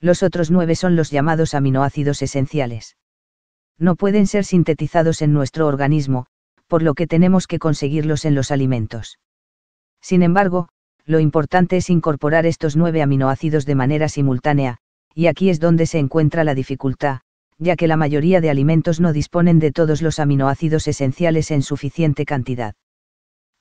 Los otros nueve son los llamados aminoácidos esenciales. No pueden ser sintetizados en nuestro organismo, por lo que tenemos que conseguirlos en los alimentos. Sin embargo, lo importante es incorporar estos nueve aminoácidos de manera simultánea, y aquí es donde se encuentra la dificultad, ya que la mayoría de alimentos no disponen de todos los aminoácidos esenciales en suficiente cantidad.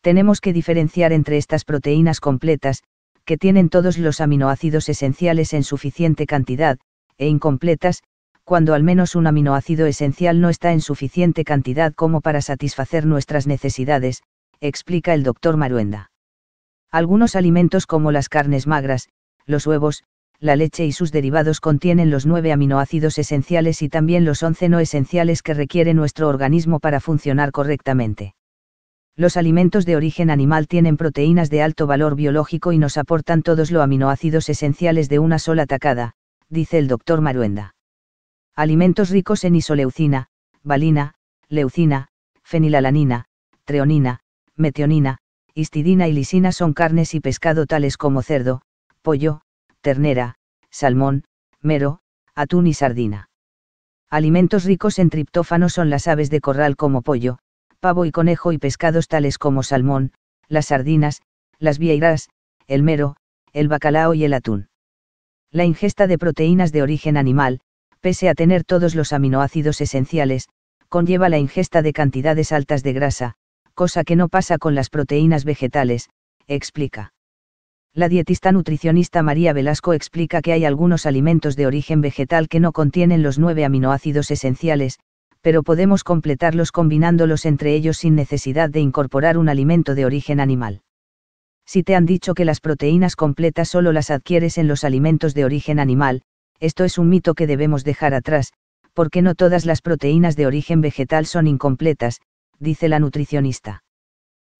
Tenemos que diferenciar entre estas proteínas completas, que tienen todos los aminoácidos esenciales en suficiente cantidad, e incompletas, cuando al menos un aminoácido esencial no está en suficiente cantidad como para satisfacer nuestras necesidades, explica el doctor Maruenda. Algunos alimentos como las carnes magras, los huevos, la leche y sus derivados contienen los nueve aminoácidos esenciales y también los once no esenciales que requiere nuestro organismo para funcionar correctamente. Los alimentos de origen animal tienen proteínas de alto valor biológico y nos aportan todos los aminoácidos esenciales de una sola tacada, dice el doctor Maruenda. Alimentos ricos en isoleucina, valina, leucina, fenilalanina, treonina, metionina, histidina y lisina son carnes y pescado tales como cerdo, pollo, ternera, salmón, mero, atún y sardina. Alimentos ricos en triptófano son las aves de corral como pollo, pavo y conejo y pescados tales como salmón, las sardinas, las vieiras, el mero, el bacalao y el atún. La ingesta de proteínas de origen animal, pese a tener todos los aminoácidos esenciales, conlleva la ingesta de cantidades altas de grasa, cosa que no pasa con las proteínas vegetales, explica. La dietista nutricionista María Velasco explica que hay algunos alimentos de origen vegetal que no contienen los nueve aminoácidos esenciales, pero podemos completarlos combinándolos entre ellos sin necesidad de incorporar un alimento de origen animal. Si te han dicho que las proteínas completas solo las adquieres en los alimentos de origen animal, esto es un mito que debemos dejar atrás, porque no todas las proteínas de origen vegetal son incompletas, dice la nutricionista.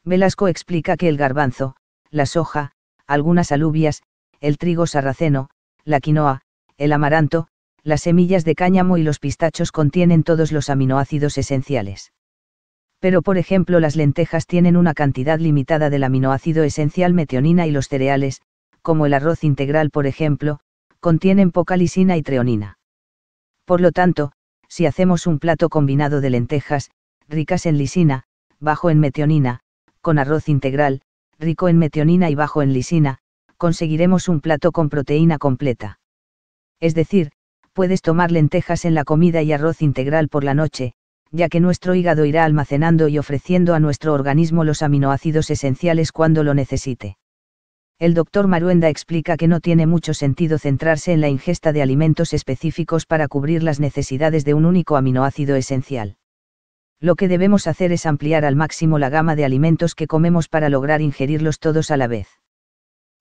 Velasco explica que el garbanzo, la soja, algunas alubias, el trigo sarraceno, la quinoa, el amaranto, las semillas de cáñamo y los pistachos contienen todos los aminoácidos esenciales. Pero por ejemplo las lentejas tienen una cantidad limitada del aminoácido esencial metionina y los cereales, como el arroz integral por ejemplo, contienen poca lisina y treonina. Por lo tanto, si hacemos un plato combinado de lentejas, ricas en lisina, bajo en metionina, con arroz integral, rico en metionina y bajo en lisina, conseguiremos un plato con proteína completa. Es decir, puedes tomar lentejas en la comida y arroz integral por la noche, ya que nuestro hígado irá almacenando y ofreciendo a nuestro organismo los aminoácidos esenciales cuando lo necesite. El doctor Maruenda explica que no tiene mucho sentido centrarse en la ingesta de alimentos específicos para cubrir las necesidades de un único aminoácido esencial. Lo que debemos hacer es ampliar al máximo la gama de alimentos que comemos para lograr ingerirlos todos a la vez.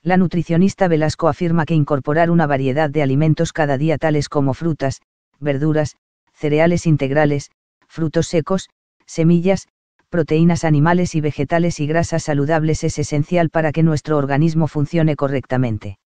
La nutricionista Velasco afirma que incorporar una variedad de alimentos cada día tales como frutas, verduras, cereales integrales, frutos secos, semillas, proteínas animales y vegetales y grasas saludables es esencial para que nuestro organismo funcione correctamente.